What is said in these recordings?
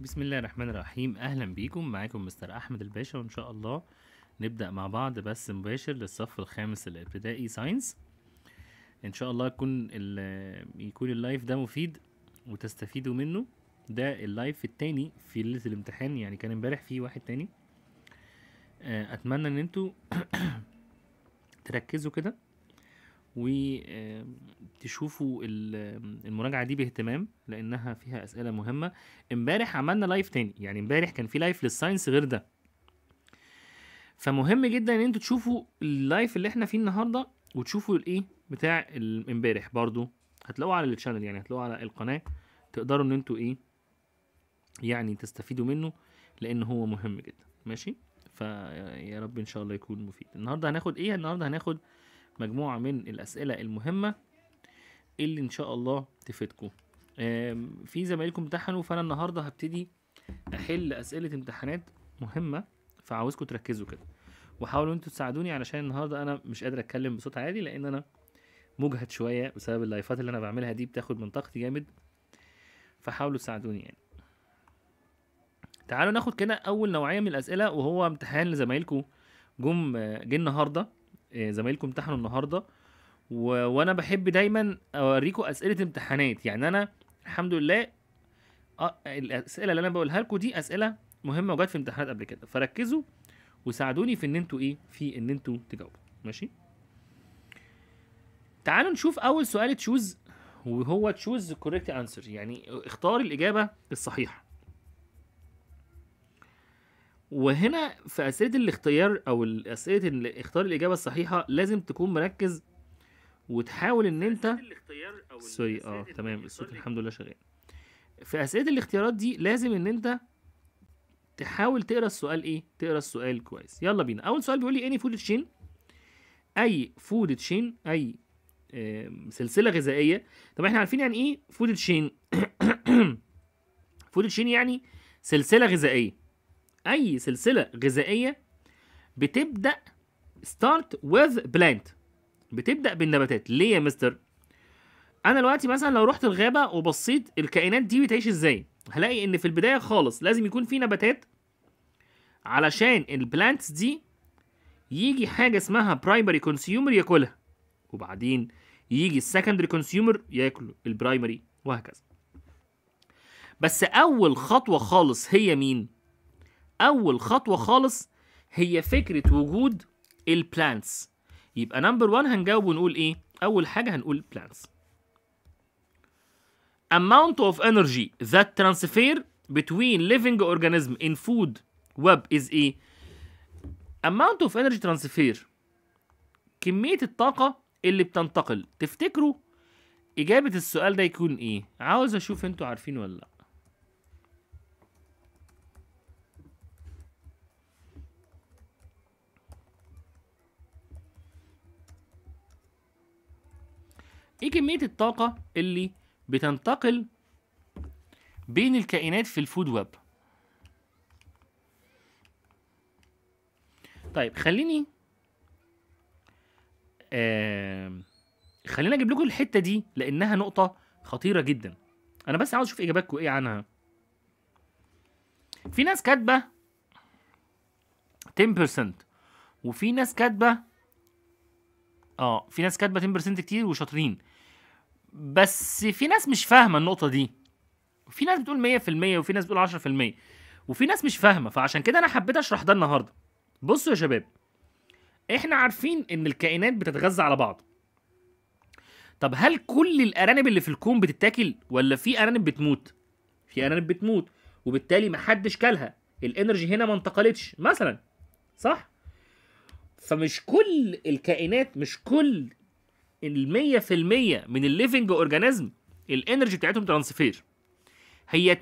بسم الله الرحمن الرحيم اهلا بيكم معاكم مستر احمد الباشا وان شاء الله نبدا مع بعض بس مباشر للصف الخامس الابتدائي ساينس ان شاء الله يكون يكون اللايف ده مفيد وتستفيدوا منه ده اللايف التاني في ليله الامتحان يعني كان امبارح في واحد تاني آه، اتمنى ان انتوا تركزوا كده وتشوفوا المراجعه دي باهتمام لانها فيها اسئله مهمه امبارح عملنا لايف تاني يعني امبارح كان في لايف للساينس غير ده فمهم جدا ان انتوا تشوفوا اللايف اللي احنا فيه النهارده وتشوفوا الايه بتاع امبارح برضو هتلاقوه على الشانل يعني هتلاقوه على القناه تقدروا ان انتوا ايه يعني تستفيدوا منه لان هو مهم جدا ماشي فيا رب ان شاء الله يكون مفيد النهارده هناخد ايه النهارده هناخد آه مجموعة من الأسئلة المهمة اللي إن شاء الله تفيدكم في زمايلكم امتحنوا فأنا النهاردة هبتدي أحل أسئلة امتحانات مهمة فعاوزكم تركزوا كده وحاولوا انتوا تساعدوني علشان النهارده انا مش قادر اتكلم بصوت عادي لان انا مجهد شويه بسبب اللايفات اللي انا بعملها دي بتاخد من طاقتي جامد فحاولوا تساعدوني يعني تعالوا ناخد كده اول نوعيه من الاسئله وهو امتحان لزمايلكم جم آه، جه النهارده آه، زمايلكم امتحنوا النهارده و... وانا بحب دايما اوريكم اسئله امتحانات يعني انا الحمد لله أ... آه، الاسئله اللي انا بقولها لكم دي اسئله مهمه وجت في امتحانات قبل كده فركزوا وساعدوني في ان انتوا ايه في ان انتوا تجاوبوا ماشي تعالوا نشوف اول سؤال تشوز وهو تشوز كوريكت انسر يعني اختار الاجابه الصحيحه وهنا في اسئله الاختيار او اسئله اختار الاجابه الصحيحه لازم تكون مركز وتحاول ان انت سوري اه تمام الصوت الحمد لله شغال في اسئله الاختيارات دي لازم ان انت تحاول تقرا السؤال ايه تقرا السؤال كويس يلا بينا اول سؤال بيقول لي اني فود تشين اي فود تشين اي سلسله غذائيه طب احنا عارفين يعني ايه فود تشين فود تشين يعني سلسله غذائيه اي سلسله غذائيه بتبدا ستارت وذ بلانت بتبدا بالنباتات ليه يا مستر انا دلوقتي مثلا لو رحت الغابه وبصيت الكائنات دي بتعيش ازاي هلاقي ان في البدايه خالص لازم يكون في نباتات علشان البلانتس دي يجي حاجه اسمها برايمري كونسيومر ياكلها وبعدين يجي السكندري كونسيومر ياكل البرايمري وهكذا بس اول خطوه خالص هي مين اول خطوه خالص هي فكره وجود البلانتس يبقى نمبر 1 هنجاوب ونقول ايه اول حاجه هنقول plants amount of energy that transfer between living organism in food web is ايه amount of energy transfer كميه الطاقه اللي بتنتقل تفتكروا اجابه السؤال ده يكون ايه عاوز اشوف انتوا عارفين ولا لا ايه كمية الطاقة اللي بتنتقل بين الكائنات في الفود ويب طيب خليني خلينا خليني اجيب لكم الحتة دي لانها نقطة خطيرة جدا انا بس عاوز اشوف اجاباتكم ايه عنها في ناس كاتبة 10% وفي ناس كاتبة اه في ناس كاتبه 10% كتير وشاطرين بس في ناس مش فاهمه النقطه دي في ناس بتقول 100% وفي ناس بتقول 10% وفي ناس مش فاهمه فعشان كده انا حبيت اشرح ده النهارده بصوا يا شباب احنا عارفين ان الكائنات بتتغذى على بعض طب هل كل الارانب اللي في الكون بتتاكل ولا في ارانب بتموت في ارانب بتموت وبالتالي محدش كلها الانرجي هنا ما انتقلتش مثلا صح فمش كل الكائنات مش كل المية في المية من الليفنج اورجانيزم الانرجي بتاعتهم ترانسفير هي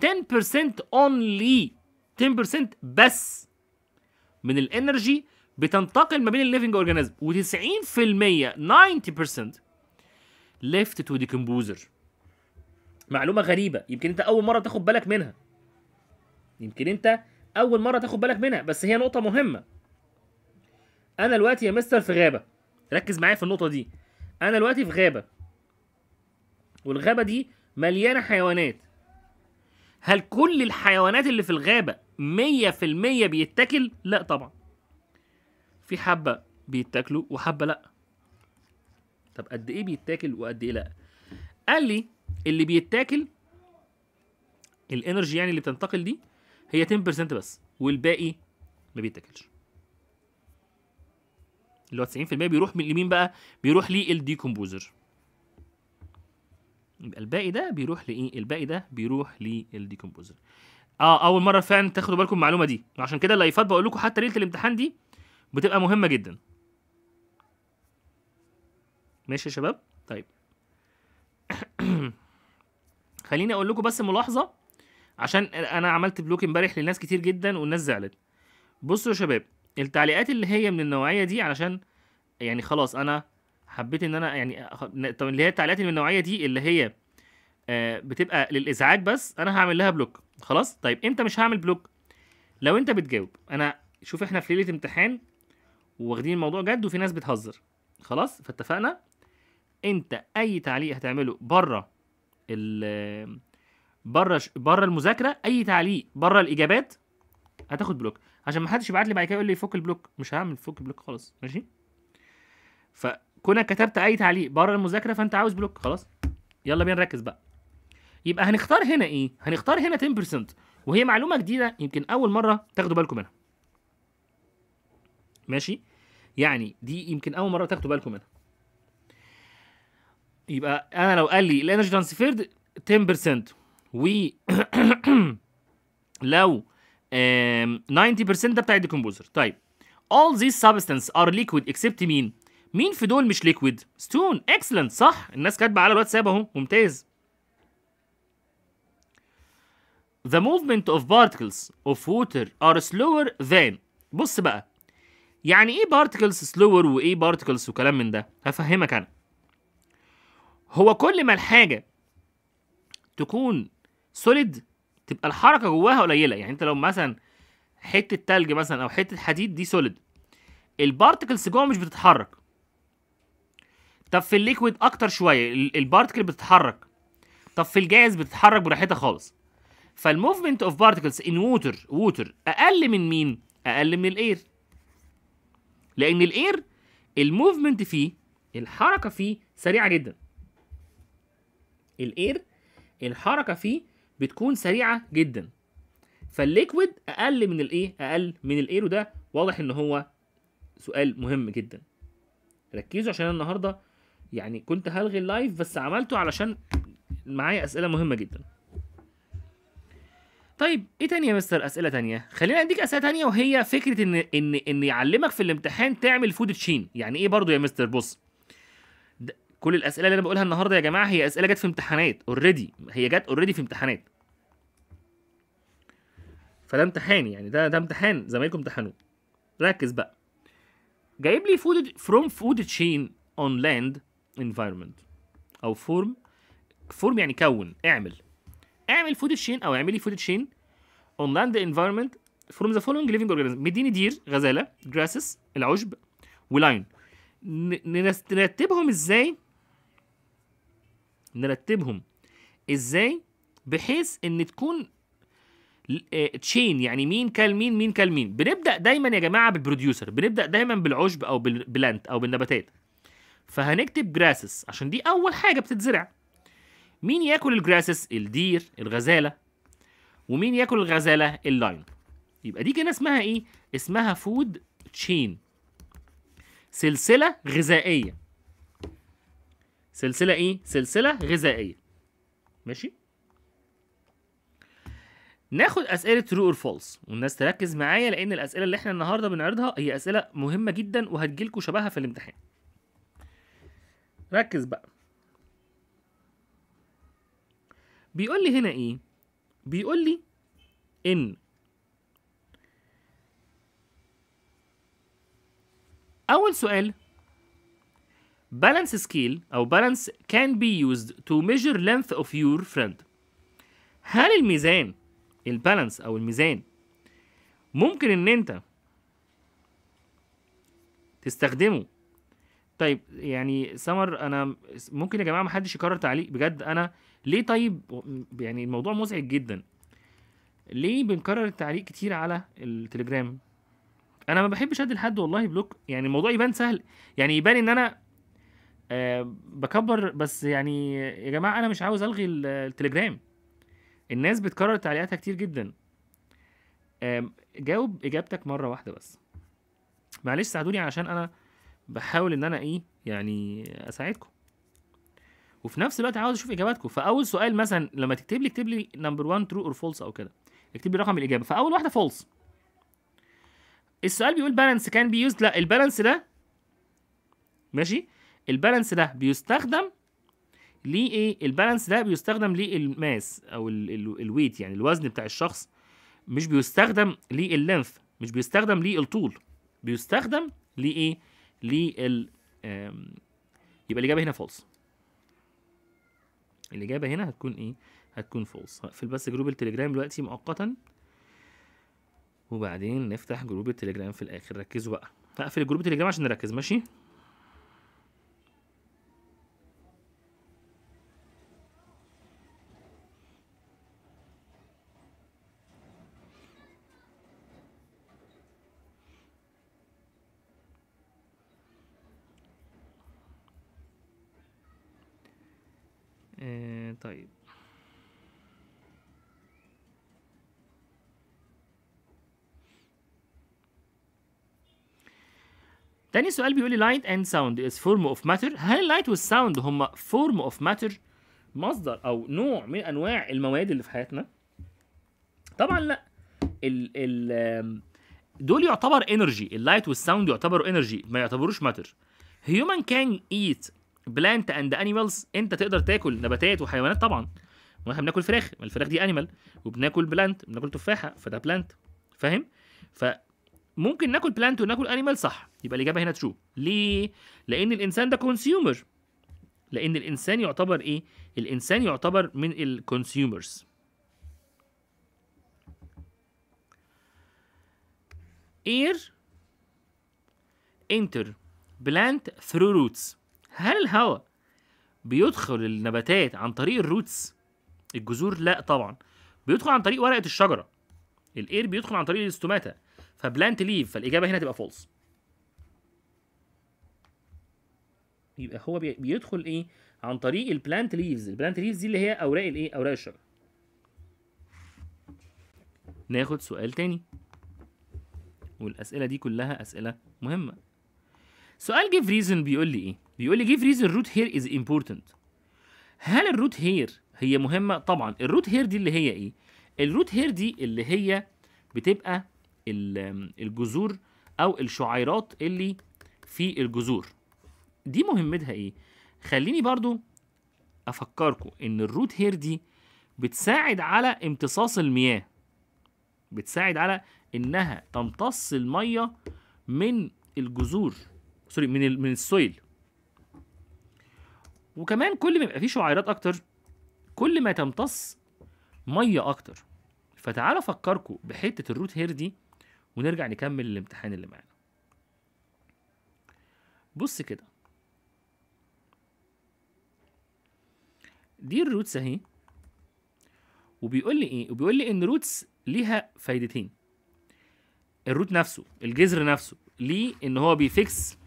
10% اونلي 10% بس من الانرجي بتنتقل ما بين الليفنج اورجانيزم و90% 90% ليفت تو ديكمبوزر معلومه غريبه يمكن انت اول مره تاخد بالك منها يمكن انت اول مره تاخد بالك منها بس هي نقطه مهمه انا دلوقتي يا مستر في غابه ركز معايا في النقطه دي انا دلوقتي في غابه والغابه دي مليانه حيوانات هل كل الحيوانات اللي في الغابه 100% بيتاكل لا طبعا في حبه بيتاكلوا وحبه لا طب قد ايه بيتاكل وقد ايه لا قال لي اللي بيتاكل الانرجي يعني اللي بتنتقل دي هي 10% بس والباقي ما بيتاكلش اللي هو 90% بيروح من لمين بقى بيروح للديكومبوزر يبقى الباقي ده بيروح لايه الباقي ده بيروح للديكومبوزر اه اول مره فعلا تاخدوا بالكم المعلومه دي عشان كده اللايفات بقول لكم حتى ليله الامتحان دي بتبقى مهمه جدا ماشي يا شباب طيب خليني اقول لكم بس ملاحظه عشان انا عملت بلوك امبارح لناس كتير جدا والناس زعلت بصوا يا شباب التعليقات اللي هي من النوعيه دي علشان يعني خلاص انا حبيت ان انا يعني طب اللي هي التعليقات اللي من النوعيه دي اللي هي آه، بتبقى للازعاج بس انا هعمل لها بلوك خلاص طيب امتى مش هعمل بلوك لو انت بتجاوب انا شوف احنا في ليله امتحان واخدين الموضوع جد وفي ناس بتهزر خلاص فاتفقنا انت اي تعليق هتعمله بره ال بره بره المذاكره اي تعليق بره الاجابات هتاخد بلوك عشان ما حدش يبعت لي بعد كده يقول لي فك البلوك مش هعمل فك بلوك خالص ماشي فكونك كتبت اي تعليق بره المذاكره فانت عاوز بلوك خلاص يلا بينا نركز بقى يبقى هنختار هنا ايه هنختار هنا 10% وهي معلومه جديده يمكن اول مره تاخدوا بالكم منها ماشي يعني دي يمكن اول مره تاخدوا بالكم منها يبقى انا لو قال لي الانرجي ترانسفيرد 10% و لو 90% ده بتاع الديكومبوزر طيب all these substances are liquid except مين مين في دول مش ليكويد ستون اكسلنت صح الناس كاتبه على الواتساب اهو ممتاز the movement of particles of water are slower than بص بقى يعني ايه particles slower وايه particles وكلام من ده هفهمك انا هو كل ما الحاجه تكون سوليد تبقى الحركه جواها قليله يعني انت لو مثلا حته تلج مثلا او حته حديد دي سوليد البارتكلز جوه مش بتتحرك طب في الليكويد اكتر شويه البارتكل بتتحرك طب في الجاز بتتحرك براحتها خالص فالموفمنت اوف بارتكلز ان ووتر ووتر اقل من مين اقل من الاير لان الاير الموفمنت فيه الحركه فيه سريعه جدا الاير الحركه فيه بتكون سريعه جدا فالليكويد اقل من الايه اقل من الايرو ده واضح ان هو سؤال مهم جدا ركزوا عشان النهارده يعني كنت هلغي اللايف بس عملته علشان معايا اسئله مهمه جدا طيب ايه تاني يا مستر اسئله تانية خلينا اديك اسئله تانية وهي فكره ان ان ان يعلمك في الامتحان تعمل فود تشين يعني ايه برضو يا مستر بص كل الاسئله اللي انا بقولها النهارده يا جماعه هي اسئله جت في امتحانات اوريدي هي جت اوريدي في امتحانات فده امتحان يعني ده ده امتحان زمايلكم امتحنوه ركز بقى جايب لي food from food chain on land environment او فورم فورم يعني كون اعمل اعمل فود تشين او اعملي فود تشين on land environment from the following living اورجانيزم مديني دير غزاله جراسس العشب ولاين نرتبهم ازاي نرتبهم ازاي بحيث ان تكون تشين آه، يعني مين كل مين مين كل مين بنبدا دايما يا جماعه بالبروديوسر بنبدا دايما بالعشب او بالبلانت او بالنباتات فهنكتب جراسس عشان دي اول حاجه بتتزرع مين ياكل الجراسس الدير الغزاله ومين ياكل الغزاله اللاين يبقى دي كده اسمها ايه اسمها فود تشين سلسله غذائيه سلسلة إيه؟ سلسلة غذائية ماشي؟ ناخد أسئلة ترو or فولس والناس تركز معايا لأن الأسئلة اللي إحنا النهاردة بنعرضها هي أسئلة مهمة جدا وهتجيلكوا شبهها في الامتحان ركز بقى بيقول لي هنا إيه؟ بيقول لي إن أول سؤال balance scale أو balance can be used to measure length of your friend هل الميزان البالانس أو الميزان ممكن إن أنت تستخدمه طيب يعني سمر أنا ممكن يا جماعة ما حدش يكرر تعليق بجد أنا ليه طيب يعني الموضوع مزعج جدا ليه بنكرر التعليق كتير على التليجرام انا ما بحبش ادي لحد والله بلوك يعني الموضوع يبان سهل يعني يبان ان انا آه، بكبر بس يعني يا جماعه انا مش عاوز الغي التليجرام الناس بتكرر تعليقاتها كتير جدا جاوب اجابتك مره واحده بس معلش ساعدوني عشان انا بحاول ان انا ايه يعني اساعدكم وفي نفس الوقت عاوز اشوف اجاباتكم فاول سؤال مثلا لما تكتب لي اكتب لي نمبر 1 ترو اور فولس او كده اكتب لي رقم الاجابه فاول واحده فولس السؤال بيقول بالانس كان بي يوزد لا البالانس ده ماشي البالانس ده بيستخدم ليه ايه البالانس ده بيستخدم للماس او الويت يعني الوزن بتاع الشخص مش بيستخدم لللينث مش بيستخدم للطول بيستخدم لايه لل يبقى الاجابه هنا فولس الاجابه هنا هتكون ايه هتكون فولس هقفل بس جروب التليجرام دلوقتي مؤقتا وبعدين نفتح جروب التليجرام في الاخر ركزوا بقى هقفل جروب التليجرام عشان نركز ماشي تاني سؤال بيقول لي light and sound is form of matter هل اللايت والساوند هما form of matter مصدر او نوع من انواع المواد اللي في حياتنا طبعا لا ال ال دول يعتبر انرجي اللايت والساوند يعتبروا انرجي ما يعتبروش ماتر هيومن كان ايت بلانت اند انيمالز انت تقدر تاكل نباتات وحيوانات طبعا واحنا بناكل فراخ الفراخ دي انيمال وبناكل بلانت بناكل تفاحه فده بلانت فاهم ف ممكن ناكل بلانت وناكل انيمال صح يبقى الاجابه هنا ترو ليه لان الانسان ده كونسيومر لان الانسان يعتبر ايه الانسان يعتبر من الكونسيومرز air enter plant through roots هل الهواء بيدخل النباتات عن طريق الروتس الجذور لا طبعا بيدخل عن طريق ورقه الشجره الاير بيدخل عن طريق الاستوماتا فبلان تليف فالاجابه هنا تبقى فولس يبقى هو بيدخل ايه عن طريق البلانت ليفز البلانت ليفز دي اللي هي اوراق الايه اوراق الشجر ناخد سؤال تاني والاسئله دي كلها اسئله مهمه سؤال جيف ريزن بيقول لي ايه بيقول لي جيف ريزن روت هير از امبورتنت هل الروت هير هي مهمه طبعا الروت هير دي اللي هي ايه الروت هير دي اللي هي بتبقى الجذور او الشعيرات اللي في الجذور دي مهمتها ايه خليني برضو افكركم ان الروت هير دي بتساعد على امتصاص المياه بتساعد على انها تمتص الميه من الجذور سوري من من السويل وكمان كل ما يبقى فيه شعيرات اكتر كل ما تمتص ميه اكتر فتعالوا افكركم بحته الروت هير دي ونرجع نكمل الامتحان اللي معانا بص كده دي الروتس اهي وبيقول لي ايه وبيقول لي ان روتس ليها فايدتين الروت نفسه الجذر نفسه ليه ان هو بيفكس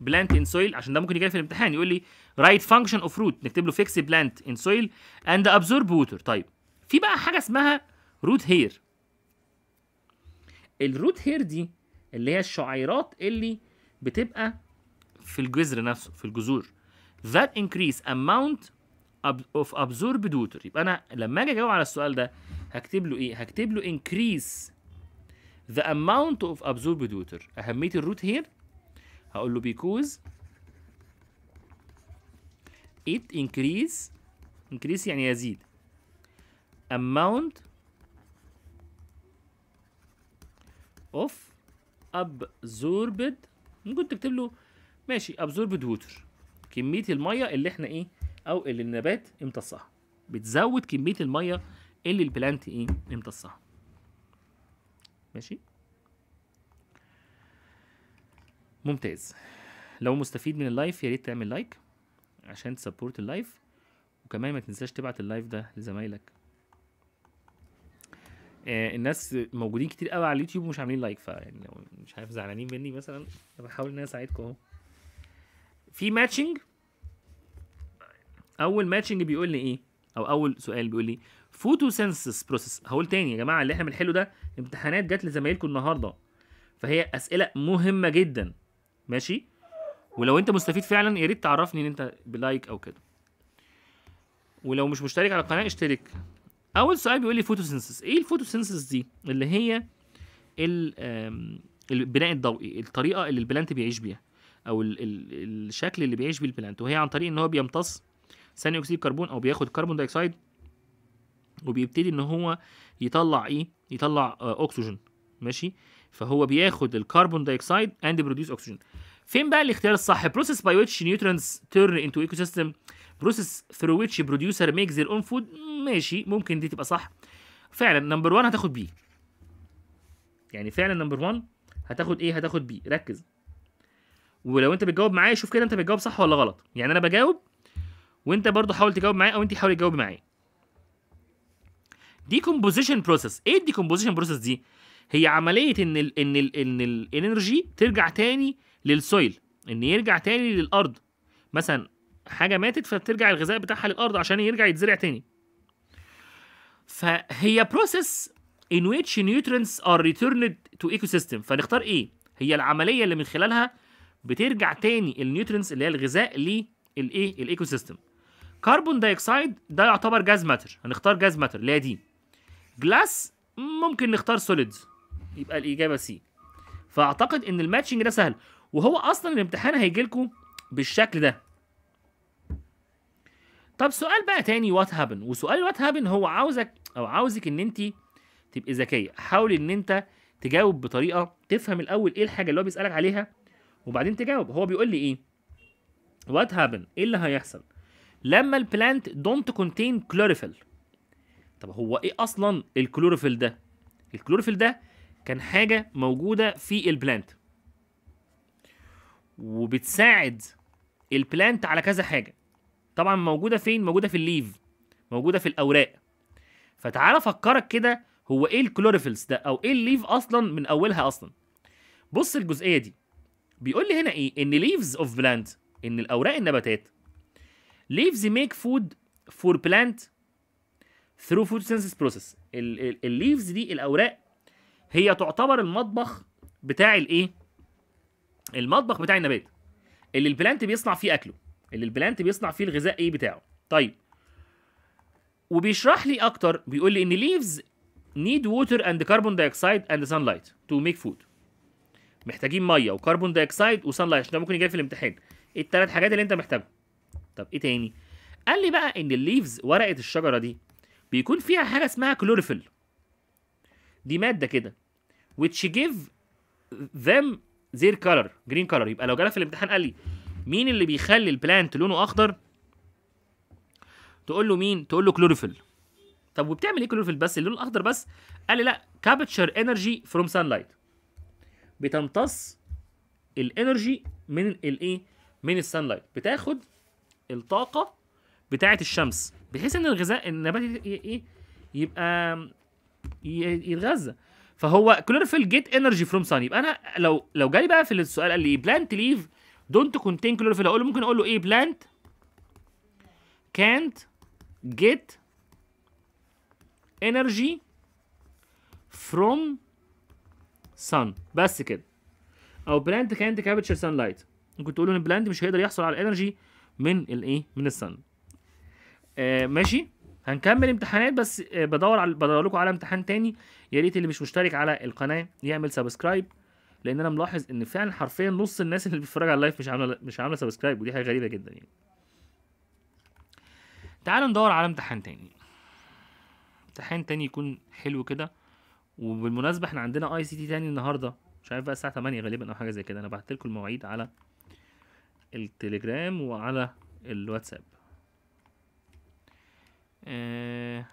بلانت ان سويل عشان ده ممكن يجي في الامتحان يقول لي رايت فانكشن اوف روت نكتب له فيكس بلانت ان سويل اند ابزورب ووتر طيب في بقى حاجه اسمها روت هير الروت هير دي اللي هي الشعيرات اللي بتبقى في الجذر نفسه في الجذور that increase amount of absorbed water يبقى انا لما اجي اجاوب على السؤال ده هكتب له ايه هكتب له increase the amount of absorbed water اهميه الروت هير هقول له because it increase increase يعني يزيد amount اوف ابزوربد ممكن تكتب له ماشي ابزوربد ووتر كميه الميه اللي احنا ايه او اللي النبات امتصها بتزود كميه الميه اللي البلانت ايه امتصها ماشي ممتاز لو مستفيد من اللايف يا ريت تعمل لايك عشان تسبورت اللايف وكمان ما تنساش تبعت اللايف ده لزمايلك آه، الناس موجودين كتير قوي على اليوتيوب ومش عاملين لايك فيعني مش عارف زعلانين مني مثلا بحاول ان انا اساعدكم اهو في ماتشنج اول ماتشنج بيقول لي ايه او اول سؤال بيقول لي فوتو سنسس بروسيس هقول تاني يا جماعه اللي احنا بنحله ده امتحانات جت لزمايلكم النهارده فهي اسئله مهمه جدا ماشي ولو انت مستفيد فعلا يا ريت تعرفني ان انت بلايك او كده ولو مش مشترك على القناه اشترك اول سؤال بيقول لي فوتوسينثس ايه الفوتوسينثس دي اللي هي البناء الضوئي الطريقه اللي البلانت بيعيش بيها او ال ال الشكل اللي بيعيش بيه البلانت وهي عن طريق ان هو بيمتص ثاني اكسيد الكربون او بياخد كربون دايكسايد وبيبتدي ان هو يطلع ايه يطلع اكسجين آه، ماشي فهو بياخد الكربون دايكسايد اند بروديوس اكسجين فين بقى الاختيار الصح بروسيس باي ويتش نيوترنز تيرن انتو ايكو سيستم بروسيس ثرو ويتش بروديوسر ذير اون فود ماشي ممكن دي تبقى صح فعلا نمبر 1 هتاخد بي يعني فعلا نمبر 1 هتاخد ايه هتاخد بي ركز ولو انت بتجاوب معايا شوف كده انت بتجاوب صح ولا غلط يعني انا بجاوب وانت برضو حاول تجاوب معايا او انت حاولي تجاوبي معايا كومبوزيشن بروسيس ايه الديكومبوزيشن بروسيس دي هي عمليه ان الـ ان ال ان الانرجي ترجع تاني للسويل ان يرجع تاني للارض مثلا حاجه ماتت فبترجع الغذاء بتاعها للارض عشان يرجع يتزرع تاني فهي بروسيس in which nutrients are returned to ecosystem فنختار ايه هي العمليه اللي من خلالها بترجع تاني النيوترينز اللي هي الغذاء للايه الايكو سيستم كربون دايوكسيد ده يعتبر جاز ماتر هنختار جاز ماتر اللي هي دي جلاس ممكن نختار سوليدز يبقى الاجابه سي فاعتقد ان الماتشنج ده سهل وهو اصلا الامتحان هيجي لكم بالشكل ده طب سؤال بقى تاني وات هابن وسؤال وات هابن هو عاوزك او عاوزك ان انت تبقي ذكيه حاول ان انت تجاوب بطريقه تفهم الاول ايه الحاجه اللي هو بيسالك عليها وبعدين تجاوب هو بيقول لي ايه وات هابن ايه اللي هيحصل لما البلانت دونت كونتين كلوروفيل طب هو ايه اصلا الكلوروفيل ده الكلوروفيل ده كان حاجه موجوده في البلانت وبتساعد البلانت على كذا حاجه طبعا موجوده فين موجوده في الليف موجوده في الاوراق فتعالى افكرك كده هو ايه الكلوروفيلز ده او ايه الليف اصلا من اولها اصلا بص الجزئيه دي بيقول لي هنا ايه ان ليفز اوف بلانت ان الاوراق النباتات leaves make food for plant through photosynthesis process الليفز دي الاوراق هي تعتبر المطبخ بتاع الايه المطبخ بتاع النبات اللي البلانت بيصنع فيه اكله اللي البلانت بيصنع فيه الغذاء ايه بتاعه طيب وبيشرح لي اكتر بيقول لي ان ليفز نيد ووتر اند كربون دايوكسيد اند سان لايت تو ميك فود محتاجين ميه وكربون دايوكسيد وسان لايت عشان ده ممكن يجي في الامتحان التلات حاجات اللي انت محتاجهم طب ايه تاني قال لي بقى ان الليفز ورقه الشجره دي بيكون فيها حاجه اسمها كلوروفيل دي ماده كده which give them زير كلر جرين كلر يبقى لو جالها في الامتحان قال لي مين اللي بيخلي البلانت لونه اخضر تقول له مين تقول له كلوروفيل طب وبتعمل ايه كلوروفيل بس اللون الاخضر بس قال لي لا كابتشر انرجي فروم سان لايت بتمتص الانرجي من الايه من السان لايت بتاخد الطاقه بتاعه الشمس بحيث ان الغذاء النبات إيه؟, ايه يبقى يتغذى فهو كلوروفيل جيت انرجي فروم سان يبقى انا لو لو جالي بقى في السؤال قال لي بلانت ليف دونت كونتين كلوروفيل اقول له ممكن اقول له ايه بلانت كانت جيت انرجي فروم سان بس كده او بلانت كانت كابتشر سان لايت ممكن تقولوا ان بلانت مش هيقدر يحصل على الانرجي من الايه من السن آه ماشي هنكمل امتحانات بس آه، بدور على بدور لكم على امتحان تاني يا ريت اللي مش مشترك على القناه يعمل سبسكرايب لان انا ملاحظ ان فعلا حرفيا نص الناس اللي بتتفرج على اللايف مش عامله مش عامله سبسكرايب ودي حاجه غريبه جدا يعني تعالوا ندور على امتحان تاني امتحان تاني يكون حلو كده وبالمناسبه احنا عندنا اي سي تي تاني النهارده مش عارف بقى الساعه 8 غالبا او حاجه زي كده انا بعت لكم المواعيد على التليجرام وعلى الواتساب آه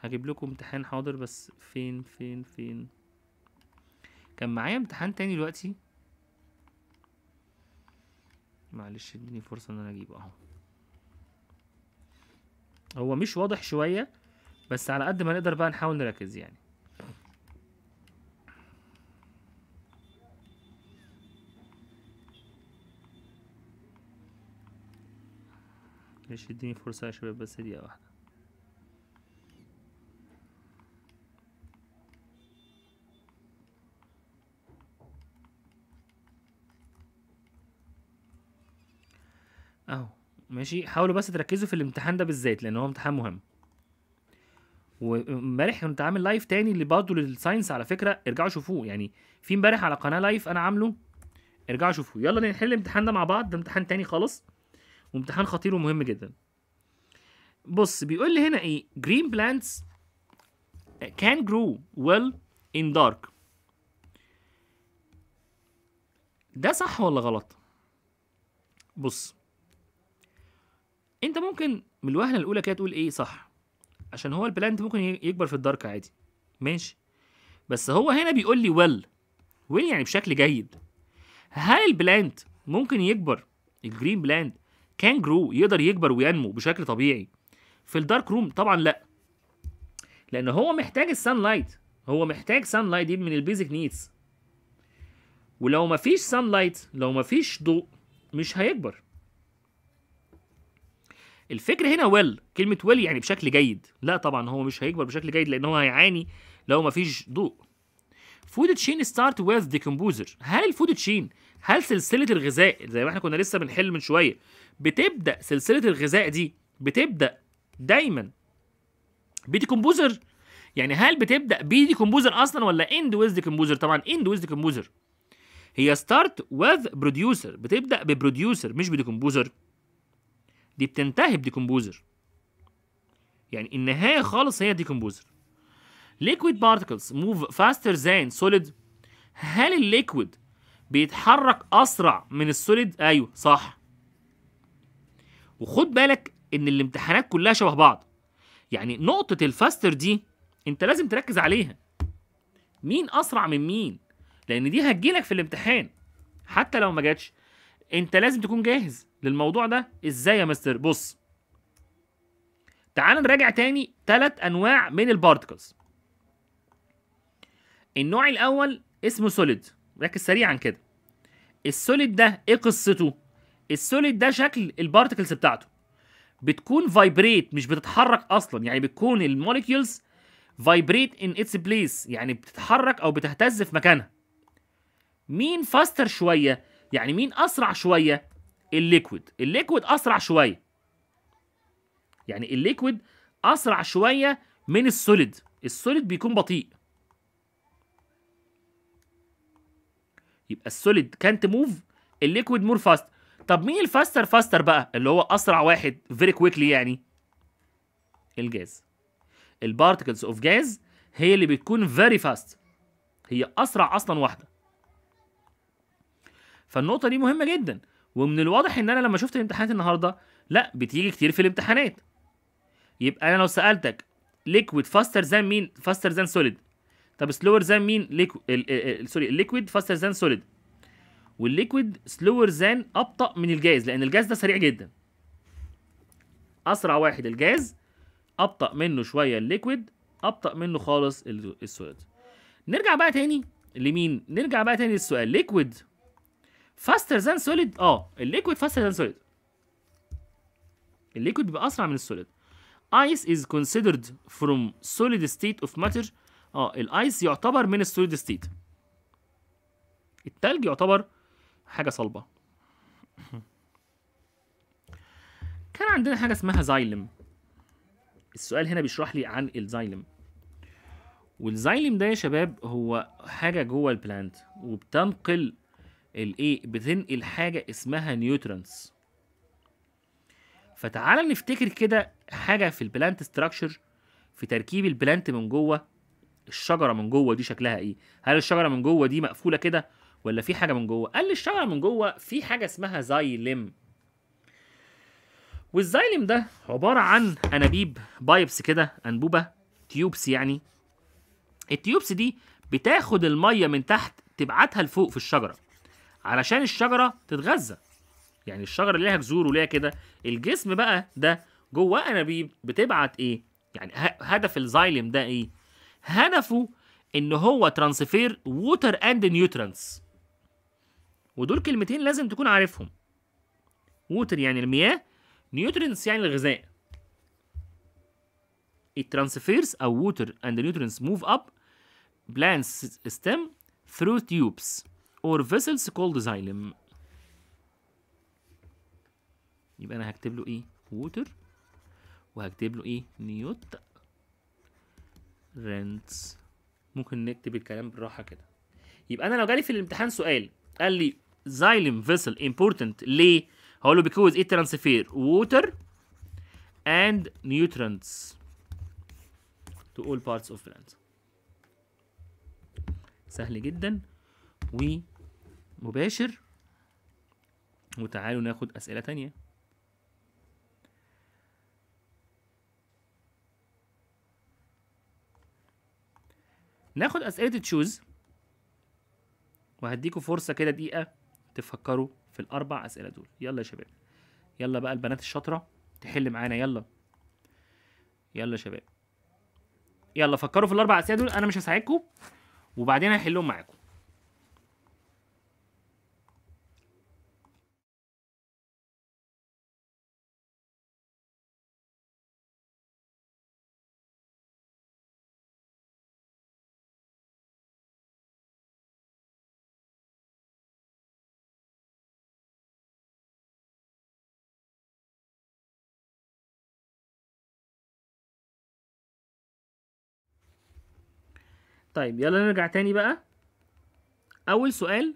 هجيب لكم امتحان حاضر بس فين فين فين كان معايا امتحان تاني دلوقتي معلش اديني فرصة ان انا اجيبه اهو هو مش واضح شوية بس على قد ما نقدر بقى نحاول نركز يعني ماشي اديني فرصة يا شباب بس دقيقة واحدة اهو ماشي حاولوا بس تركزوا في الامتحان ده بالذات لان هو امتحان مهم وامبارح كنت عامل لايف تاني اللي برضه للساينس على فكره ارجعوا شوفوه يعني في امبارح على قناه لايف انا عامله ارجعوا شوفوه يلا نحل الامتحان ده مع بعض ده امتحان تاني خالص وامتحان خطير ومهم جدا بص بيقول لي هنا ايه green plants can grow well in dark ده صح ولا غلط بص انت ممكن من الوهله الاولى كده تقول ايه صح عشان هو البلانت ممكن يكبر في الدارك عادي ماشي بس هو هنا بيقول لي ويل ويل يعني بشكل جيد هل البلانت ممكن يكبر الجرين بلانت كانجرو يقدر يكبر وينمو بشكل طبيعي في الدارك روم طبعا لا لان هو محتاج السان لايت هو محتاج سان لايت دي من البيزك نيدز ولو مفيش سان لايت لو مفيش ضوء مش هيكبر الفكر هنا ويل كلمه ويل يعني بشكل جيد لا طبعا هو مش هيكبر بشكل جيد لان هو هيعاني لو مفيش ضوء فود تشين ستارت ويز ديكمبوزر هل الفود تشين هل سلسله الغذاء زي ما احنا كنا لسه بنحل من شويه بتبدا سلسله الغذاء دي بتبدا دايما كومبوزر يعني هل بتبدا كومبوزر اصلا ولا اند ويز كومبوزر طبعا اند ويز كومبوزر هي ستارت وذ بروديوسر بتبدا ببروديوسر مش كومبوزر دي بتنتهي كومبوزر يعني النهايه خالص هي كومبوزر liquid particles move faster than solid هل الليكويد بيتحرك اسرع من السوليد ايوه صح وخد بالك ان الامتحانات كلها شبه بعض يعني نقطه الفاستر دي انت لازم تركز عليها مين اسرع من مين لان دي هتجيلك في الامتحان حتى لو ما جاتش انت لازم تكون جاهز للموضوع ده ازاي يا مستر بص تعال نراجع تاني تلات انواع من البارتكلز النوع الاول اسمه سوليد ركز سريعا كده السوليد ده ايه قصته السوليد ده شكل البارتكلز بتاعته بتكون فايبريت مش بتتحرك اصلا يعني بتكون الموليكيولز فايبريت ان اتس بليس يعني بتتحرك او بتهتز في مكانها مين فاستر شويه يعني مين اسرع شويه الليكويد الليكويد اسرع شويه يعني الليكويد اسرع شويه من السوليد السوليد بيكون بطيء يبقى السوليد كانت موف الليكويد مور فاست طب مين الفاستر فاستر بقى اللي هو اسرع واحد فيري كويكلي يعني الجاز البارتكلز اوف جاز هي اللي بتكون فيري فاست هي اسرع اصلا واحده فالنقطه دي مهمه جدا ومن الواضح ان انا لما شفت الامتحانات النهارده لا بتيجي كتير في الامتحانات يبقى انا لو سالتك ليكويد فاستر ذان مين فاستر ذان سوليد طب سلور ذان مين ليكو... سوري الليكويد فاستر ذان سوليد والليكويد سلور ذان ابطا من الجاز لان الجاز ده سريع جدا اسرع واحد الجاز ابطا منه شويه الليكويد ابطا منه خالص السوليد نرجع بقى تاني لمين نرجع بقى تاني للسؤال ليكويد فاستر ذان سوليد اه الليكويد فاستر ذان سوليد الليكويد بيبقى اسرع من السوليد ice is considered from solid state of matter اه الايس يعتبر من السوليد ستيت التلج يعتبر حاجه صلبه كان عندنا حاجه اسمها زايلم السؤال هنا بيشرح لي عن الزايلم والزايلم ده يا شباب هو حاجه جوه البلانت وبتنقل الايه بتنقل حاجه اسمها نيوترونز فتعال نفتكر كده حاجه في البلانت ستراكشر في تركيب البلانت من جوه الشجره من جوه دي شكلها ايه هل الشجره من جوه دي مقفوله كده ولا في حاجه من جوه قال لي الشجره من جوه في حاجه اسمها زايلم والزايلم ده عباره عن انابيب بايبس كده انبوبه تيوبس يعني التيوبس دي بتاخد الميه من تحت تبعتها لفوق في الشجره علشان الشجره تتغذى يعني الشجره ليها جذور وليها كده الجسم بقى ده جواه انابيب بتبعت ايه يعني هدف الزايلم ده ايه هدفه ان هو ترانسفير ووتر اند نيوترانس ودول كلمتين لازم تكون عارفهم ووتر يعني المياه نيوترانس يعني الغذاء الترانسفيرز او ووتر اند نيوترانس موف اب بلانس ستيم ثرو تيوبس اور فيسلز كولد زايلم يبقى انا هكتب له ايه ووتر وهكتب له ايه نيوت rents ممكن نكتب الكلام بالراحه كده يبقى انا لو جالي في الامتحان سؤال قال لي xylem vessel important ليه هقول له بيكوز ايه transfer water and nutrients to all parts of بلانت سهل جدا ومباشر وتعالوا ناخد اسئله ثانيه ناخد اسئله تشوز وهديكوا فرصه كده دقيقه تفكروا في الاربع اسئله دول يلا يا شباب يلا بقى البنات الشاطره تحل معانا يلا يلا يا شباب يلا فكروا في الاربع اسئله دول انا مش هساعدكم وبعدين هحلهم معاكم طيب يلا نرجع تاني بقى اول سؤال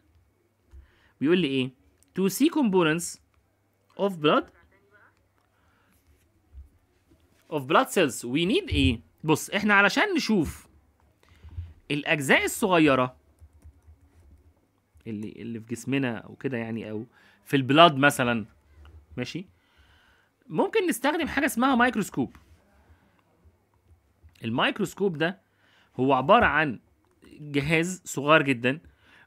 بيقول لي ايه to see components of blood of blood cells we need ايه بص احنا علشان نشوف الاجزاء الصغيره اللي اللي في جسمنا او كده يعني او في البلاد مثلا ماشي ممكن نستخدم حاجه اسمها مايكروسكوب الميكروسكوب ده هو عبارة عن جهاز صغير جدا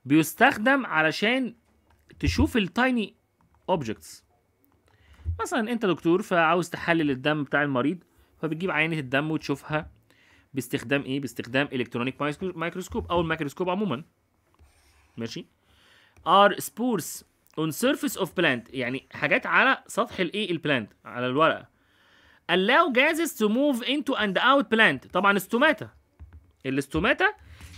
بيستخدم علشان تشوف التايني اوبجكتس مثلا انت دكتور فعاوز تحلل الدم بتاع المريض فبتجيب عينة الدم وتشوفها باستخدام ايه باستخدام الكترونيك مايكروسكوب او الميكروسكوب عموما ماشي ار سبورس اون سيرفيس اوف بلانت يعني حاجات على سطح الايه البلانت على الورقه allow gases to move into and out plant طبعا استوماتا الاستوماتا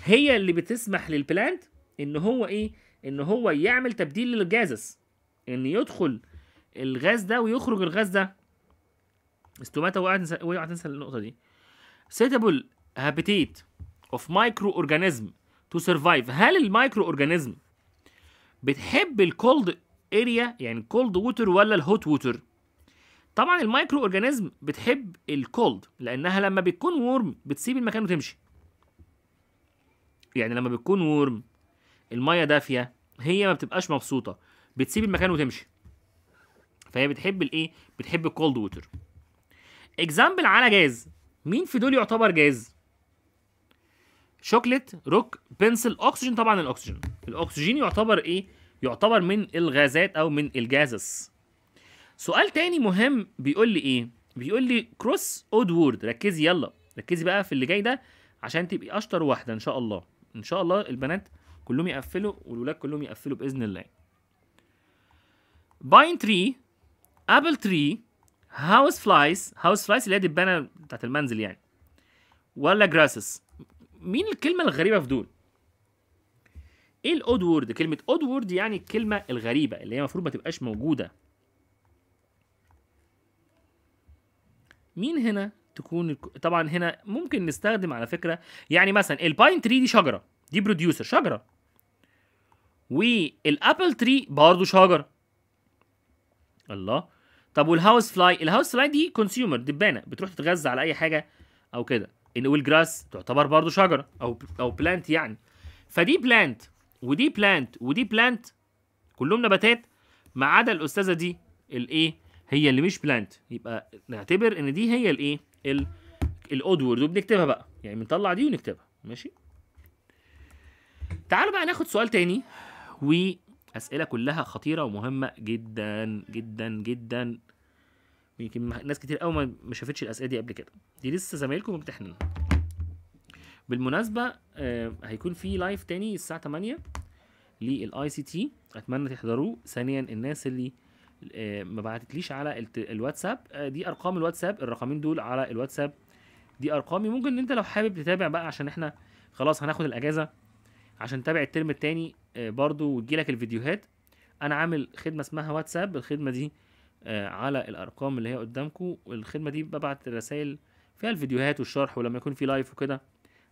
هي اللي بتسمح للبلانت ان هو ايه ان هو يعمل تبديل للجازس ان يدخل الغاز ده ويخرج الغاز ده استوماتا اوعى تنسى النقطه دي سيتابل هابيتيت اوف مايكرو اورجانيزم تو سرفايف هل المايكرو اورجانيزم بتحب الكولد اريا يعني الكولد ووتر ولا الهوت ووتر طبعا المايكرو اورجانيزم بتحب الكولد لانها لما بتكون ورم بتسيب المكان وتمشي يعني لما بتكون ورم الميه دافيه هي ما بتبقاش مبسوطه بتسيب المكان وتمشي فهي بتحب الايه بتحب الكولد ووتر اكزامبل على جاز مين في دول يعتبر جاز شوكليت روك بنسل اكسجين طبعا الاكسجين الاكسجين يعتبر ايه يعتبر من الغازات او من الجازس سؤال تاني مهم بيقول لي ايه بيقول لي كروس اودورد ركزي يلا ركزي بقى في اللي جاي ده عشان تبقي اشطر واحده ان شاء الله ان شاء الله البنات كلهم يقفلوا والولاد كلهم يقفلوا باذن الله باين تري ابل تري هاوس فلايز هاوس فلايز اللي هي دبانه بتاعت المنزل يعني ولا جراسس مين الكلمه الغريبه في دول ايه الاود وورد كلمه اود وورد يعني الكلمه الغريبه اللي هي المفروض ما تبقاش موجوده مين هنا تكون طبعا هنا ممكن نستخدم على فكره يعني مثلا الباين تري دي شجره دي بروديوسر شجره والابل تري برضه شجره الله طب والهاوس فلاي الهاوس فلاي دي كونسيومر دبانه بتروح تتغذى على اي حاجه او كده ان والجراس تعتبر برضه شجره او او بلانت يعني فدي بلانت ودي بلانت ودي بلانت كلهم نباتات ما عدا الاستاذه دي الايه هي اللي مش بلانت يبقى نعتبر ان دي هي الايه وورد وبنكتبها بقى يعني بنطلع دي ونكتبها ماشي تعالوا بقى ناخد سؤال تاني واسئله كلها خطيره ومهمه جدا جدا جدا يمكن ناس كتير قوي ما شافتش الاسئله دي قبل كده دي لسه زمايلكم بتحنن بالمناسبه آه، هيكون في لايف تاني الساعه 8 للاي سي تي اتمنى تحضروه ثانيا الناس اللي آه، ما بعتتليش على الواتساب آه، دي ارقام الواتساب الرقمين دول على الواتساب دي ارقامي ممكن ان انت لو حابب تتابع بقى عشان احنا خلاص هناخد الاجازه عشان تتابع الترم الثاني آه، برضو لك الفيديوهات انا عامل خدمه اسمها واتساب الخدمه دي على الارقام اللي هي قدامكم والخدمه دي ببعت رسائل فيها الفيديوهات والشرح ولما يكون في لايف وكده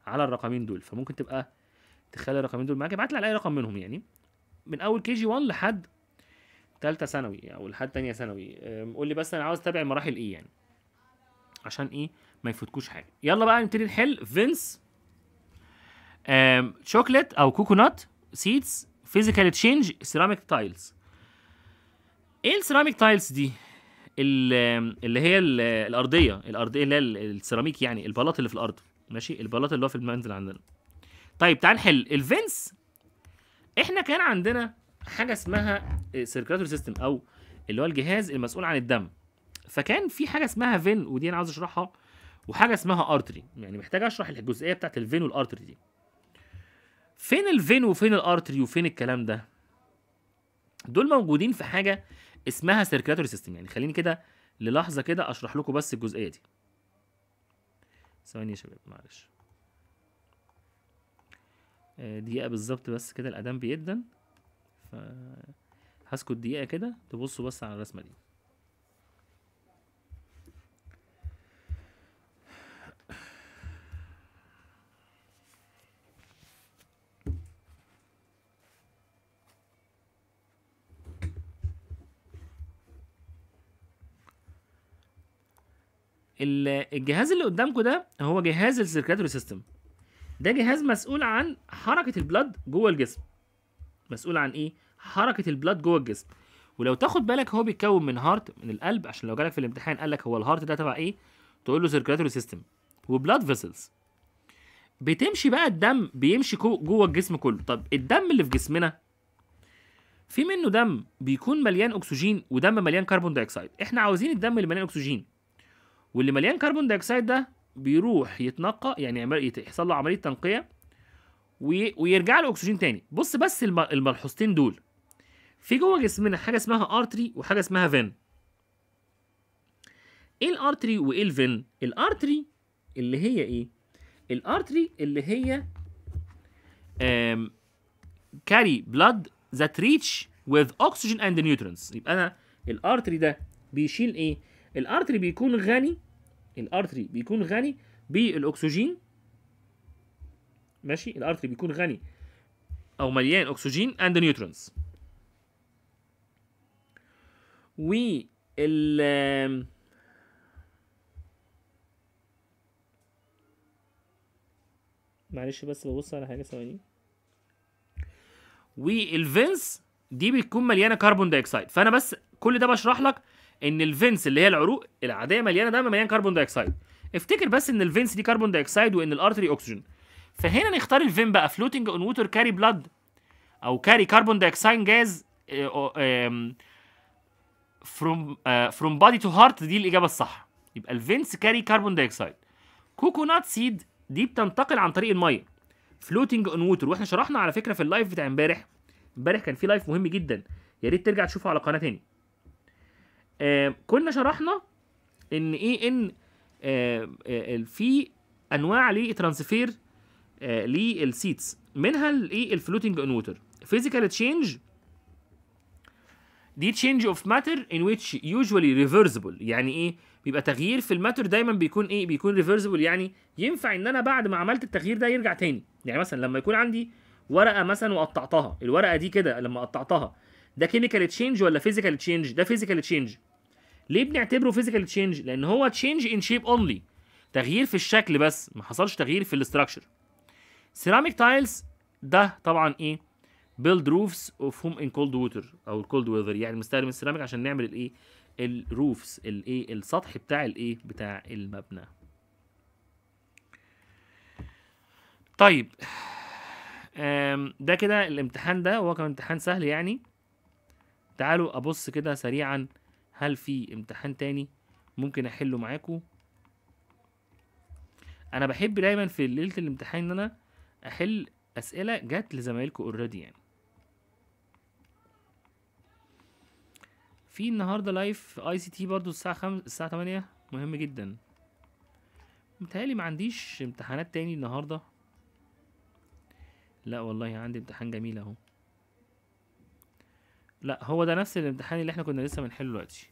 على الرقمين دول فممكن تبقى تخلي الرقمين دول معاك ابعت لي على اي رقم منهم يعني من اول كي جي 1 لحد ثالثه ثانوي او لحد تانية ثانوي قول لي بس انا عاوز اتابع مراحل ايه يعني عشان ايه ما يفوتكوش حاجه يلا بقى نبتدي نحل فينس شوكليت او كوكونات سيدز فيزيكال تشينج سيراميك تايلز ايه السيراميك تايلز دي اللي هي الارضيه الارضيه اللي هي السيراميك يعني البلاط اللي في الارض ماشي البلاط اللي هو في المنزل عندنا طيب تعال نحل الفينس احنا كان عندنا حاجه اسمها سيركلاتوري سيستم او اللي هو الجهاز المسؤول عن الدم فكان في حاجه اسمها فين ودي انا عاوز اشرحها وحاجه اسمها ارتري يعني محتاج اشرح الجزئيه بتاعت الفين والارتري دي فين الفين وفين الارتري وفين الكلام ده دول موجودين في حاجه اسمها سيركلاتوري سيستم يعني خليني كده للحظه كده اشرح لكم بس الجزئيه دي ثواني يا شباب معلش آه، دقيقه بالظبط بس كده الاذان بيدن ف هسكت دقيقة كده تبصوا بس على الرسمة دي الجهاز اللي قدامكم ده هو جهاز السيركاتوري سيستم ده جهاز مسؤول عن حركه البلد جوه الجسم مسؤول عن ايه حركه البلاد جوه الجسم ولو تاخد بالك هو بيتكون من هارت من القلب عشان لو جالك في الامتحان قال لك هو الهارت ده تبع ايه تقول له سيركيلاتوري سيستم وبلاد فيسلز بتمشي بقى الدم بيمشي جوه الجسم كله طب الدم اللي في جسمنا في منه دم بيكون مليان اكسجين ودم مليان كربون دايكسيد احنا عاوزين الدم اللي مليان اكسجين واللي مليان كربون دايكسيد ده بيروح يتنقى يعني يحصل له عمليه تنقيه ويرجع له اكسجين تاني بص بس الملحوظتين دول في جوه جسمنا حاجه اسمها ارتري وحاجه اسمها فين ايه الارتري وايه الفين الارتري اللي هي ايه الارتري اللي هي كاري بلاد ذات ريتش with oxygen and nutrients يبقى انا الارتري ده بيشيل ايه الارتري بيكون غني الارتري بيكون غني بالاكسجين ماشي الارتري بيكون غني او مليان اكسجين اند نيوترونز و ال معلش بس ببص على حاجه ثواني والفنس دي بتكون مليانه كربون دايكسايد فانا بس كل ده بشرح لك ان الفنس اللي هي العروق العاديه مليانه دم مليان كربون دايكسايد افتكر بس ان الفنس دي كربون دايكسايد وان الارتري اكسجين فهنا نختار الفين بقى فلوتنج اون ووتر كاري بلاد او كاري كربون دايوكسيد جاز فروم فروم بادي تو هارت دي الاجابه الصح يبقى الفينس كاري كربون دايكسيد كوكونات سيد دي بتنتقل عن طريق الميه فلوتنج اون ووتر واحنا شرحنا على فكره في اللايف بتاع امبارح امبارح كان في لايف مهم جدا يا ريت ترجع تشوفه على قناه تاني آه كنا شرحنا ان ايه ان آه آه في انواع لترانسفير آه، للسيتس منها الايه الفلوتنج اون ووتر فيزيكال تشينج دي تشينج اوف ماتر ان ويتش يوجوالي ريفرسبل يعني ايه بيبقى تغيير في الماتر دايما بيكون ايه بيكون ريفرسبل يعني ينفع ان انا بعد ما عملت التغيير ده يرجع تاني يعني مثلا لما يكون عندي ورقه مثلا وقطعتها الورقه دي كده لما قطعتها ده كيميكال تشينج ولا فيزيكال تشينج ده فيزيكال تشينج ليه بنعتبره فيزيكال تشينج لان هو تشينج ان شيب اونلي تغيير في الشكل بس ما حصلش تغيير في الاستراكشر سيراميك تايلز ده طبعا ايه بيلد روفز اوف هوم ان كولد ووتر او الكولد ويذر يعني بنستخدم السيراميك عشان نعمل الايه الروفز الايه السطح بتاع الايه بتاع المبنى طيب ده كده الامتحان ده هو كان امتحان سهل يعني تعالوا ابص كده سريعا هل في امتحان تاني ممكن احله معاكم انا بحب دايما في ليله الامتحان ان انا احل اسئله جت لزمايلكم اوريدي يعني في النهارده لايف اي سي تي برضو الساعه 5 الساعه 8 مهم جدا متهيألي ما عنديش امتحانات تاني النهارده لا والله عندي امتحان جميل اهو لا هو ده نفس الامتحان اللي احنا كنا لسه بنحله دلوقتي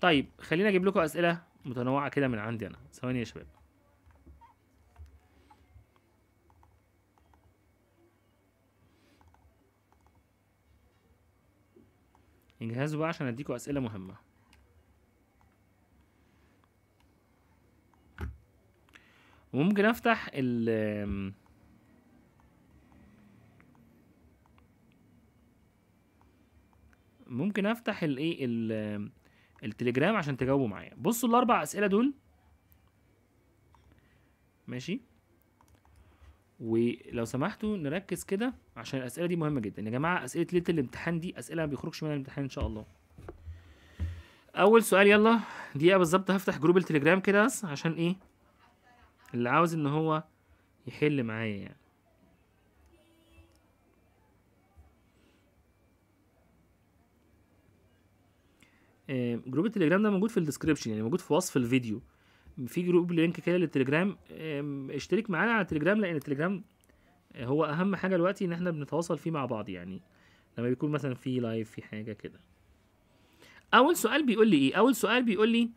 طيب خلينا اجيب لكم اسئله متنوعه كده من عندي انا ثواني يا شباب انجهزوا بقى عشان اديكوا اسئله مهمه وممكن افتح ال ممكن افتح الايه ال التليجرام عشان تجاوبوا معايا بصوا الاربع اسئله دول ماشي ولو سمحتوا نركز كده عشان الاسئله دي مهمه جدا يا جماعه اسئله ليله الامتحان دي اسئله ما بيخرجش منها الامتحان ان شاء الله اول سؤال يلا دقيقه بالظبط هفتح جروب التليجرام كده بس عشان ايه اللي عاوز ان هو يحل معايا يعني آه، جروب التليجرام ده موجود في الديسكريبشن يعني موجود في وصف الفيديو في جروب لينك كده للتليجرام اشترك معانا على التليجرام لان التليجرام آه، هو اهم حاجه دلوقتي ان احنا بنتواصل فيه مع بعض يعني لما بيكون مثلا في لايف في حاجه كده اول سؤال بيقول لي ايه اول سؤال بيقول لي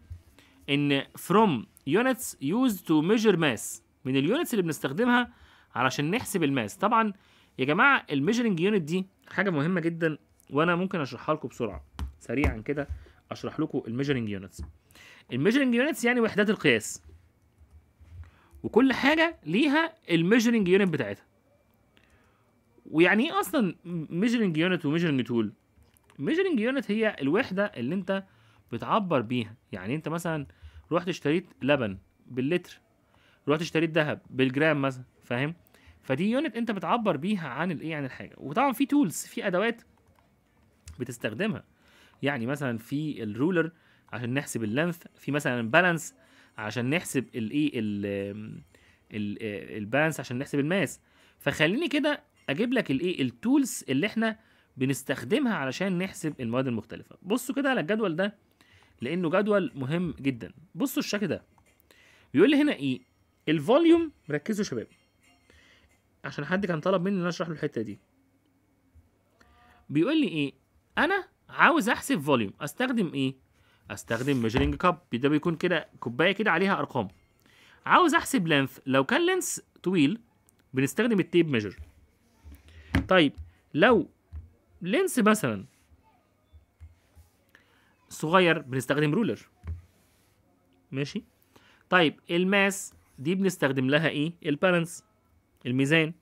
ان from units used to measure mass من اليونتس اللي بنستخدمها علشان نحسب الماس طبعا يا جماعه الميجرنج يونت دي حاجه مهمه جدا وانا ممكن اشرحها لكم بسرعه سريعا كده اشرح لكم الميجرنج يونتس الميجرنج يونتس يعني وحدات القياس وكل حاجه ليها الميجرنج يونت بتاعتها ويعني ايه اصلا ميجرنج يونت وميجرنج تول ميجرنج يونت هي الوحده اللي انت بتعبر بيها يعني انت مثلا رحت اشتريت لبن باللتر رحت اشتريت ذهب بالجرام مثلا فاهم فدي يونت انت بتعبر بيها عن الايه عن الحاجه وطبعا في تولز في ادوات بتستخدمها يعني مثلا في الرولر عشان نحسب اللينث في مثلا بالانس عشان نحسب الايه البالانس عشان نحسب الماس فخليني كده اجيب لك الايه التولز اللي احنا بنستخدمها علشان نحسب المواد المختلفه بصوا كده على الجدول ده لانه جدول مهم جدا بصوا الشكل ده بيقول لي هنا ايه الفوليوم ركزوا شباب عشان حد كان طلب مني ان انا اشرح له الحته دي بيقول لي ايه انا عاوز احسب فوليوم استخدم ايه استخدم ميجرنج كاب ده بيكون كده كوبايه كده عليها ارقام عاوز احسب لينث لو كان لينث طويل بنستخدم التيب ميجر طيب لو لينث مثلا صغير بنستخدم رولر ماشي طيب الماس دي بنستخدم لها ايه البالانس الميزان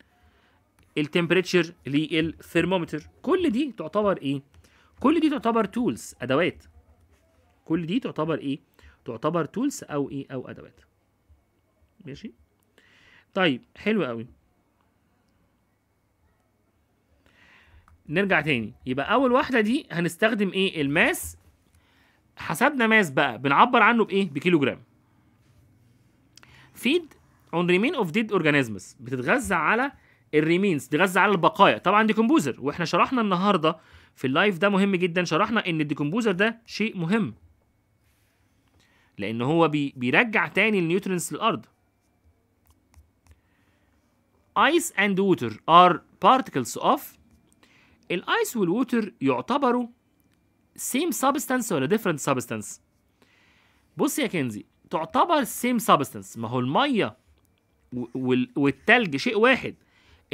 التمبريتشر للثرمومتر كل دي تعتبر ايه كل دي تعتبر تولز ادوات كل دي تعتبر ايه تعتبر تولز او ايه او ادوات ماشي طيب حلو قوي نرجع تاني يبقى اول واحده دي هنستخدم ايه الماس حسبنا ماس بقى بنعبر عنه بايه بكيلو جرام فيد اون ريمين اوف ديد اورجانيزمز بتتغذى على الريمينز بتتغذى على البقايا طبعا ديكومبوزر واحنا شرحنا النهارده في اللايف ده مهم جدا شرحنا ان الديكومبوزر ده شيء مهم لان هو بي بيرجع تاني النيوترينز للارض ice and water are particles of الايس والووتر يعتبروا same substance ولا different substance بص يا كنزي تعتبر same substance ما هو الميه والتلج شيء واحد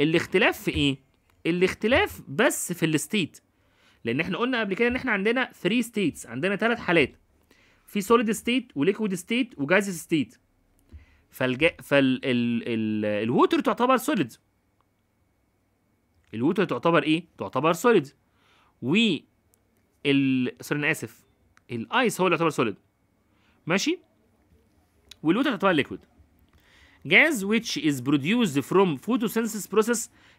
الاختلاف في ايه الاختلاف بس في الستيت لان احنا قلنا قبل كده ان احنا عندنا 3 ستيتس عندنا ثلاث حالات في سوليد ستيت وليكويد ستيت وجاز ستيت فالج... فالووتر تعتبر سوليد الووتر تعتبر ايه تعتبر سوليد و ال... سوري انا اسف الايس هو اللي يعتبر سوليد ماشي والووتر تعتبر ليكويد جاز which is produced from photosynthesis process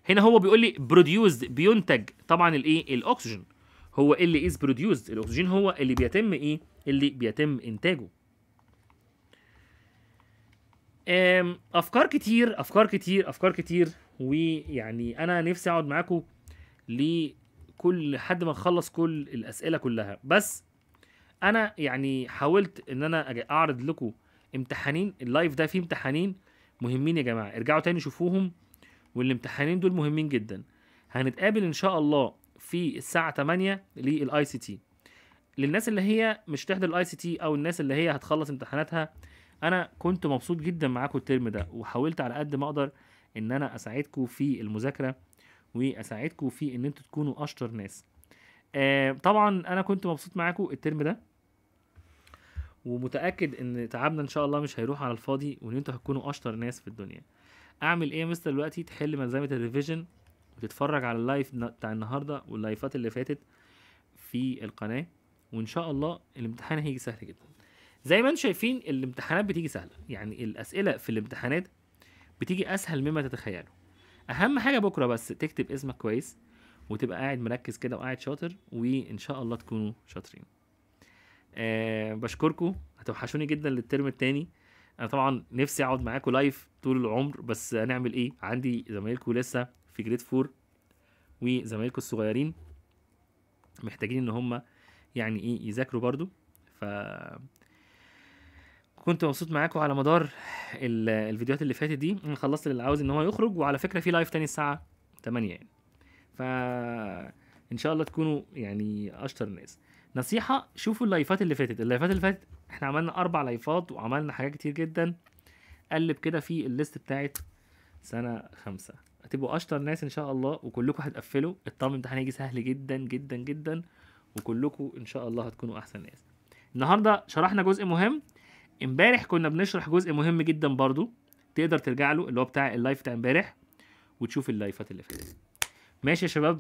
هنا هو بيقول لي produced بينتج طبعا الايه الاكسجين هو اللي is produced الاكسجين هو اللي بيتم ايه اللي بيتم انتاجه افكار كتير افكار كتير افكار كتير ويعني انا نفسي اقعد معاكم لكل حد ما نخلص كل الاسئله كلها بس انا يعني حاولت ان انا اعرض لكم امتحانين اللايف ده فيه امتحانين مهمين يا جماعه ارجعوا تاني شوفوهم والامتحانين دول مهمين جدا هنتقابل ان شاء الله في الساعه 8 للاي سي تي للناس اللي هي مش تحضر الاي سي تي او الناس اللي هي هتخلص امتحاناتها انا كنت مبسوط جدا معاكم الترم ده وحاولت على قد ما اقدر ان انا اساعدكم في المذاكره واساعدكم في ان انتوا تكونوا اشطر ناس آه طبعا انا كنت مبسوط معاكم الترم ده ومتاكد ان تعبنا ان شاء الله مش هيروح على الفاضي وان انتوا هتكونوا اشطر ناس في الدنيا اعمل ايه يا مستر دلوقتي تحل ملزمه الريفيجن وتتفرج على اللايف بتاع النهارده واللايفات اللي فاتت في القناه وان شاء الله الامتحان هيجي سهل جدا زي ما انتم شايفين الامتحانات بتيجي سهله يعني الاسئله في الامتحانات بتيجي اسهل مما تتخيلوا اهم حاجه بكره بس تكتب اسمك كويس وتبقى قاعد مركز كده وقاعد شاطر وان شاء الله تكونوا شاطرين أه بشكركم هتوحشوني جدا للترم الثاني انا طبعا نفسي اقعد معاكم لايف طول العمر بس هنعمل ايه عندي زمايلكم لسه في جريد فور وزمايلكم الصغيرين محتاجين ان هم يعني ايه يذاكروا برضو ف كنت مبسوط معاكم على مدار الفيديوهات اللي فاتت دي انا خلصت اللي عاوز ان هو يخرج وعلى فكره في لايف تاني الساعه 8 يعني ف ان شاء الله تكونوا يعني اشطر ناس نصيحه شوفوا اللايفات اللي فاتت اللايفات اللي فاتت احنا عملنا اربع لايفات وعملنا حاجات كتير جدا قلب كده في الليست بتاعت سنه خمسة هتبقوا اشطر ناس ان شاء الله وكلكم هتقفلوا الطعم الامتحان هيجي سهل جدا جدا جدا وكلكم ان شاء الله هتكونوا احسن ناس النهارده شرحنا جزء مهم امبارح كنا بنشرح جزء مهم جدا برضو تقدر ترجع له اللي هو بتاع اللايف بتاع امبارح وتشوف اللايفات اللي فاتت ماشي يا شباب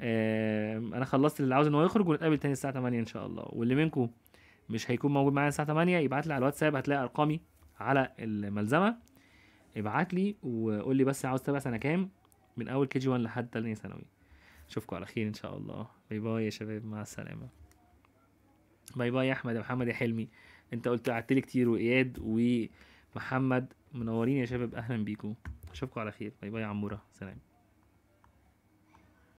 آه انا خلصت اللي عاوز ان هو يخرج ونتقابل تاني الساعه 8 ان شاء الله واللي منكم مش هيكون موجود معايا الساعه 8 يبعت لي على الواتساب هتلاقي ارقامي على الملزمه ابعت لي وقول لي بس عاوز تابع سنه كام من اول كي جي 1 لحد تانية ثانوي اشوفكم على خير ان شاء الله باي باي يا شباب مع السلامه باي باي يا احمد يا محمد يا حلمي انت قلت قعدت لي كتير واياد ومحمد منورين يا شباب اهلا بيكم اشوفكم على خير باي باي يا عموره سلام